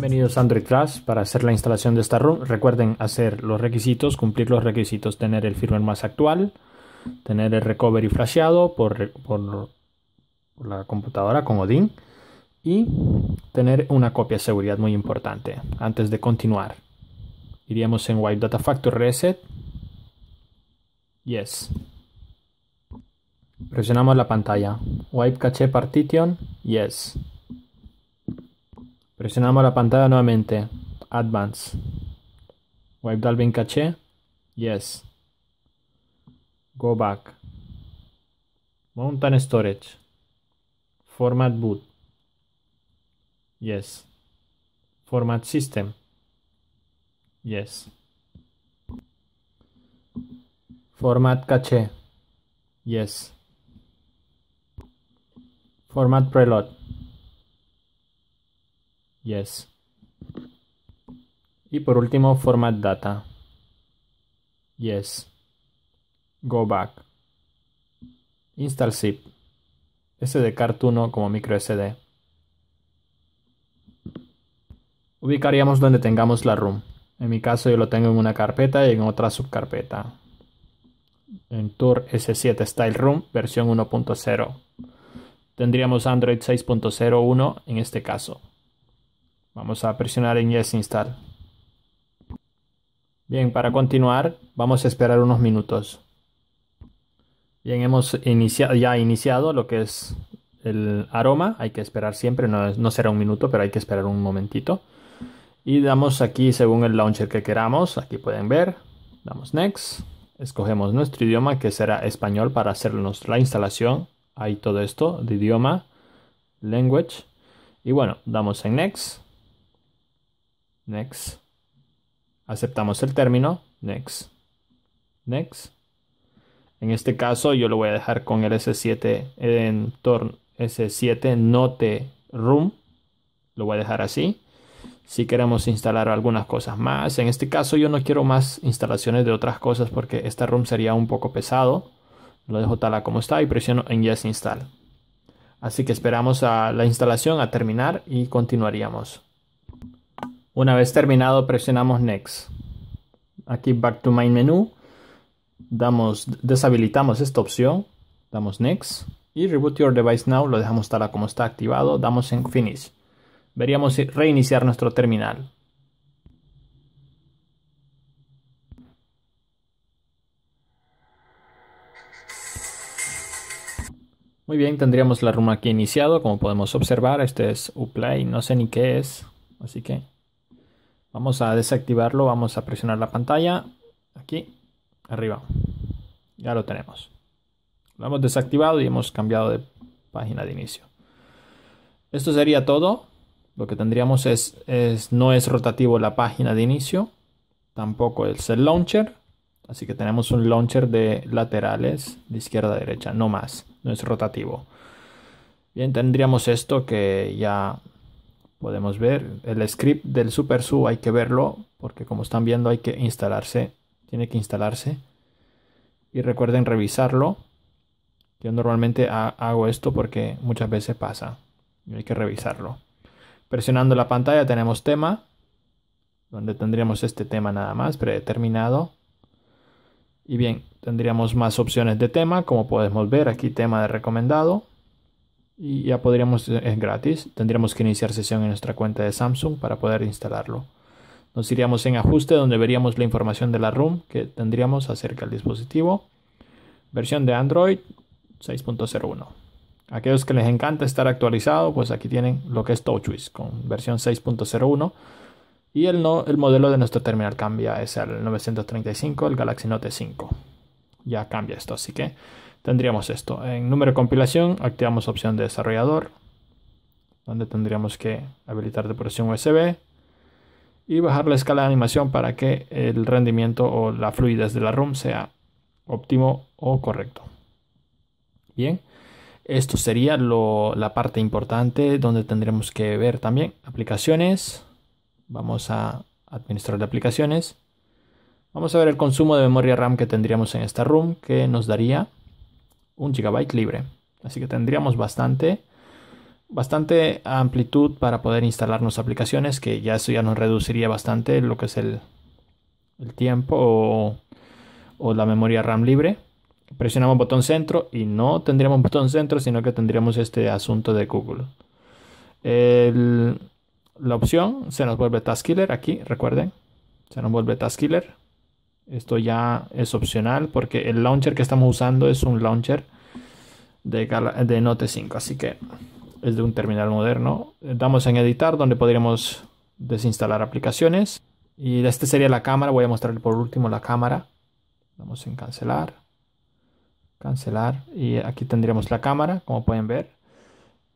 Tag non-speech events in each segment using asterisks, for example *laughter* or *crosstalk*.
Bienvenidos a Android Trust Para hacer la instalación de esta ROM, recuerden hacer los requisitos, cumplir los requisitos, tener el firmware más actual, tener el recovery flasheado por, por, la computadora con Odin y tener una copia de seguridad muy importante. Antes de continuar, iríamos en Wipe Data Factory Reset. Yes. Presionamos la pantalla. Wipe Cache Partition. Yes. Presionamos la pantalla nuevamente. Advance. Wipe Dalvin Caché. Yes. Go back. Mountain Storage. Format boot. Yes. Format system. Yes. Format cache. Yes. Format preload yes. Y por último, format data. Yes. Go back. Install zip. Card 1 como micro SD. Ubicaríamos donde tengamos la room. En mi caso yo lo tengo en una carpeta y en otra subcarpeta. En Tour S7 Style Room versión 1.0. Tendríamos Android 6.01 en este caso. Vamos a presionar en Yes Install. Bien, para continuar vamos a esperar unos minutos. Bien, hemos iniciado, ya iniciado lo que es el aroma. Hay que esperar siempre, no, será un minuto, pero hay que esperar un momentito. Y damos aquí según el launcher que queramos. Aquí pueden ver. Damos Next. Escogemos nuestro idioma que será español para hacer la instalación. Hay todo esto de idioma, language. Y bueno, damos en Next next. Aceptamos el término, next, next. En este caso yo lo voy a dejar con el S7 en S7 Note Room. Lo voy a dejar así. Si queremos instalar algunas cosas más. En este caso yo no quiero más instalaciones de otras cosas porque esta room sería un poco pesado. Lo dejo tal como está y presiono en Yes Install. Así que esperamos a la instalación a terminar y continuaríamos. Una vez terminado presionamos Next. Aquí Back to Main Menu. Damos, deshabilitamos esta opción. Damos Next. Y Reboot Your Device Now lo dejamos tal como está activado. Damos en Finish. Veríamos reiniciar nuestro terminal. Muy bien, tendríamos la room aquí iniciado. Como podemos observar, este es Uplay. No sé ni qué es. Así que Vamos a desactivarlo, vamos a presionar la pantalla, aquí, arriba. Ya lo tenemos. Lo hemos desactivado y hemos cambiado de página de inicio. Esto sería todo. Lo que tendríamos es, no es rotativo la página de inicio, tampoco es el launcher. Así que tenemos un launcher de laterales de izquierda a derecha, no más, no es rotativo. Bien, tendríamos esto que ya podemos ver el script del Super hay que verlo porque como están viendo hay que instalarse, tiene que instalarse y recuerden revisarlo. Yo normalmente hago esto porque muchas veces pasa y hay que revisarlo. Presionando la pantalla tenemos tema, donde tendríamos este tema nada más predeterminado. Y bien, tendríamos más opciones de tema, como podemos ver aquí tema de recomendado y ya podríamos, eh, es gratis, tendríamos que iniciar sesión en nuestra cuenta de Samsung para poder instalarlo. Nos iríamos en ajuste donde veríamos la información de la ROM que tendríamos acerca del dispositivo. Versión de Android 6.01. Aquellos que les encanta estar actualizado, pues aquí tienen lo que es TouchWiz con versión 6.01. Y el, no, el modelo de nuestro terminal cambia, es el 935, el Galaxy Note 5. Ya cambia esto, así que tendríamos esto. En número de compilación activamos opción de desarrollador, donde tendríamos que habilitar depuración USB y bajar la escala de animación para que el rendimiento o la fluidez de la ROM sea óptimo o correcto. Bien, esto sería la parte importante donde tendremos que ver también aplicaciones. Vamos a administrar de aplicaciones. Vamos a ver el consumo de memoria RAM que tendríamos en esta room que nos daría un gigabyte libre. Así que tendríamos bastante, bastante amplitud para poder instalar nuestras aplicaciones, que ya eso ya nos reduciría bastante lo que es el, tiempo o, la memoria RAM libre. Presionamos botón centro y no tendríamos *laughs* botón centro, sino que tendríamos este asunto de Google. la opción se nos vuelve Task Killer aquí, recuerden, se nos vuelve Task Killer. Esto ya es opcional porque el launcher que estamos usando es un launcher de, Note 5, así que es de un terminal moderno. Damos en editar donde podríamos desinstalar aplicaciones. Y esta sería la cámara, voy a mostrar por último la cámara. Damos en cancelar, cancelar y aquí tendríamos la cámara, como pueden ver.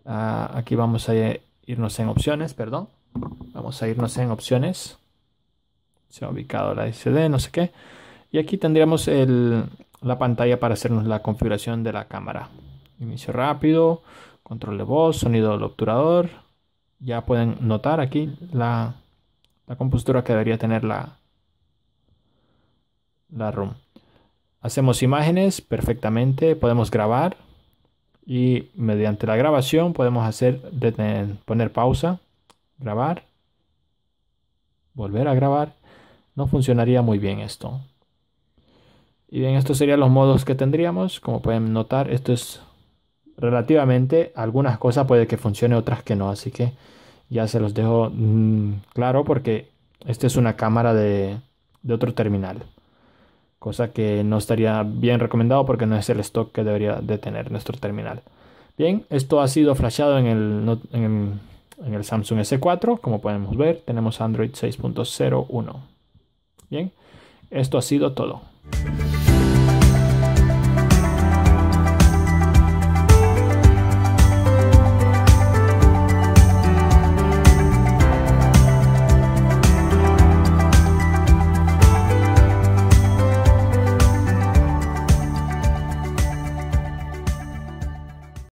Ah, aquí vamos a irnos en opciones, perdón. Vamos a irnos en opciones se ha ubicado la SD, no sé qué. Y aquí tendríamos la pantalla para hacernos la configuración de la cámara. Inicio rápido, control de voz, sonido del obturador. Ya pueden notar aquí la, compostura que debería tener la, la room. Hacemos imágenes perfectamente, podemos grabar y mediante la grabación podemos hacer poner pausa, grabar, volver a grabar no funcionaría muy bien esto. Y bien, estos serían los modos que tendríamos. Como pueden notar, esto es relativamente, algunas cosas puede que funcione, otras que no. Así que ya se los dejo mm, claro porque esta es una cámara de, otro terminal. Cosa que no estaría bien recomendado porque no es el stock que debería de tener nuestro terminal. Bien, esto ha sido flashado en el Samsung S4. Como podemos ver, tenemos Android 6.01. Bien, esto ha sido todo.